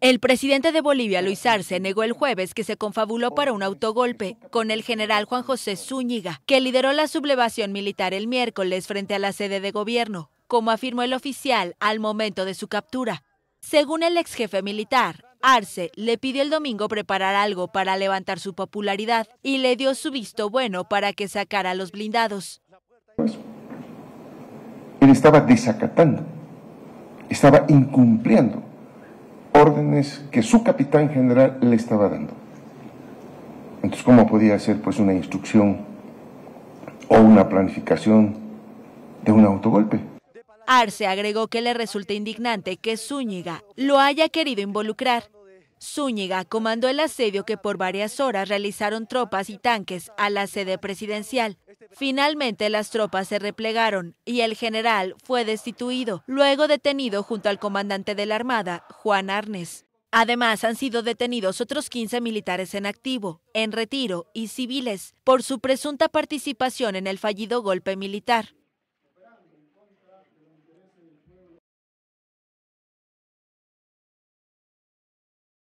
El presidente de Bolivia, Luis Arce, negó el jueves que se confabuló para un autogolpe con el general Juan José Zúñiga, que lideró la sublevación militar el miércoles frente a la sede de gobierno, como afirmó el oficial al momento de su captura. Según el ex jefe militar, Arce le pidió el domingo preparar algo para levantar su popularidad y le dio su visto bueno para que sacara a los blindados. Pues, él estaba desacatando, estaba incumpliendo órdenes que su capitán general le estaba dando. Entonces, ¿cómo podía ser pues una instrucción o una planificación de un autogolpe? Arce agregó que le resulta indignante que Zúñiga lo haya querido involucrar. Zúñiga comandó el asedio que por varias horas realizaron tropas y tanques a la sede presidencial. Finalmente las tropas se replegaron y el general fue destituido, luego detenido junto al comandante de la Armada, Juan Arnes. Además, han sido detenidos otros 15 militares en activo, en retiro y civiles por su presunta participación en el fallido golpe militar.